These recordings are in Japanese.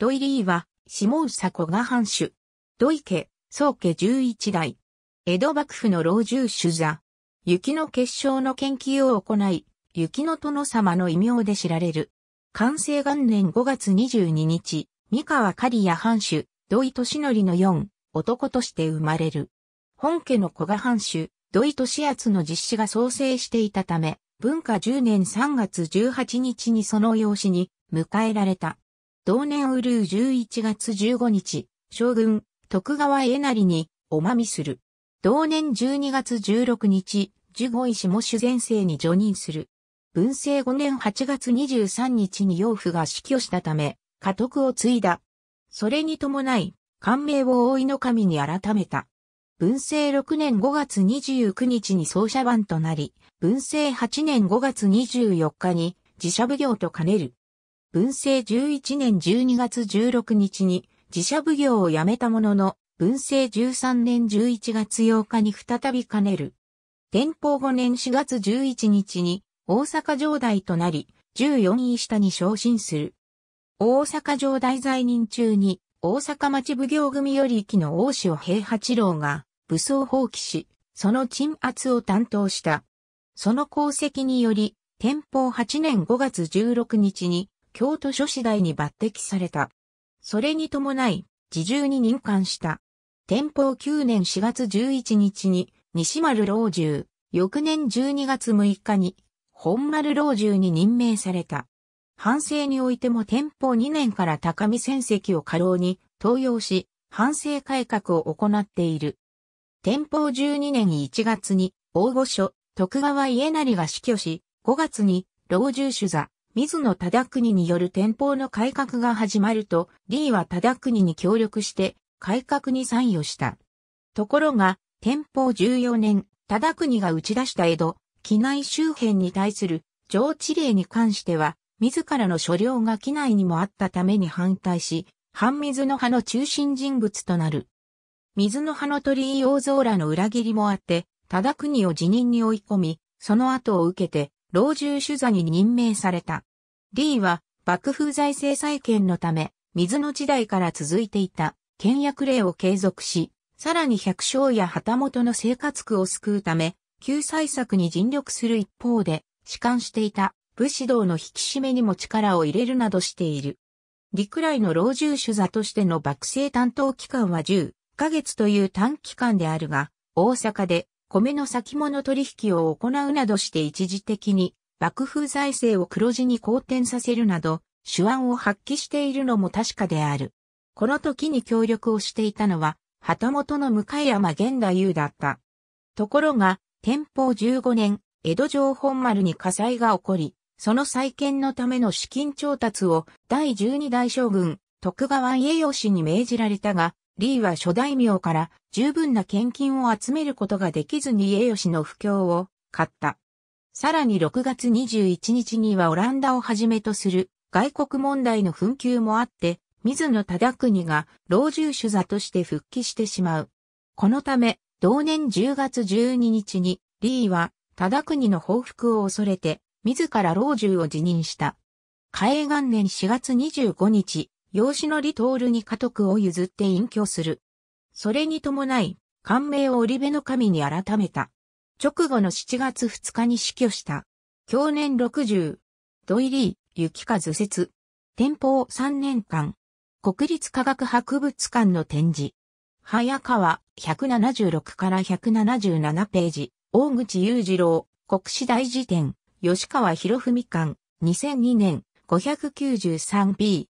土井リーは、下佐古賀藩主。土井家、宗家十一代。江戸幕府の老中主座。雪の結晶の研究を行い、雪の殿様の異名で知られる。完成元年5月22日、三河刈谷藩主、土井利則の4、男として生まれる。本家の古賀藩主、土井利厚の実施が創生していたため、文化10年3月18日にその養子に迎えられた。同年ウルー11月15日、将軍、徳川家成に、おまみする。同年12月16日、十五位も主前世に除任する。文政5年8月23日に養父が死去したため、家督を継いだ。それに伴い、官名を大井の神に改めた。文政6年5月29日に奏者番となり、文政8年5月24日に自社奉行と兼ねる。文政11年12月16日に自社奉行を辞めたものの、文政13年11月8日に再び兼ねる。天保5年4月11日に大阪城代となり、14位下に昇進する。大阪城代在任中に、大阪町奉行組よりきの大塩平八郎が武装放棄し、その鎮圧を担当した。その功績により、天保8年5月16日に京都書士大に抜擢された。それに伴い、自重に任官した。天保9年4月11日に、西丸老中、翌年12月6日に、本丸老中に任命された。反省においても天保2年から高見戦績を過労に登用し、反省改革を行っている。天保12年1月に、大御所、徳川家成が死去し、5月に、老中主座、水野忠国による天保の改革が始まると、リーは忠国に協力して改革に参与した。ところが、天保14年、忠国が打ち出した江戸、機内周辺に対する上地令に関しては、自らの所領が機内にもあったために反対し、半水の派の中心人物となる。水の派の鳥居王蔵らの裏切りもあって、忠国を辞任に追い込み、その後を受けて、老中主座に任命された。リーは幕府財政再建のため、水の時代から続いていた倹約令を継続し、さらに百姓や旗本の生活苦を救うため、救済策に尽力する一方で、弛緩していた武士道の引き締めにも力を入れるなどしている。陸来の老中主座としての幕政担当期間は10ヶ月という短期間であるが、大阪で米の先物取引を行うなどして一時的に幕府財政を黒字に好転させるなど手腕を発揮しているのも確かである。この時に協力をしていたのは旗本の向山源太夫だった。ところが、天保15年、江戸城本丸に火災が起こり、その再建のための資金調達を第12代将軍、徳川家吉に命じられたが、リーは諸大名から十分な献金を集めることができずに家吉の不況を買った。さらに6月21日にはオランダをはじめとする外国問題の紛糾もあって、水野忠国が老中主座として復帰してしまう。このため、同年10月12日に、リーは忠国の報復を恐れて、自ら老中を辞任した。嘉永元年4月25日、養子のリトールに家督を譲って隠居する。それに伴い、官名を織部の神に改めた。直後の7月2日に死去した。去年60、土入リー、雪図説。天保3年間。国立科学博物館の展示。早川、176から177ページ。大口雄二郎、国史大辞典。吉川博文館、2002年、593p。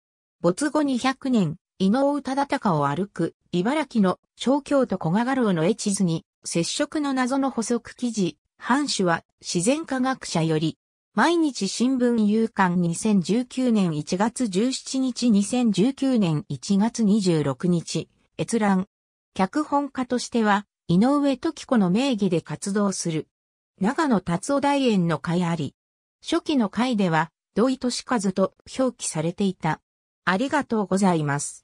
没後200年、伊能忠敬を歩く、茨城の小京都小賀画廊の絵地図に、接触の謎の補足記事、藩主は自然科学者より、毎日新聞夕刊2019年1月17日2019年1月26日、閲覧。脚本家としては、井上時子の名義で活動する。長野達夫大園の会あり。初期の会では、土井利和と表記されていた。ありがとうございます。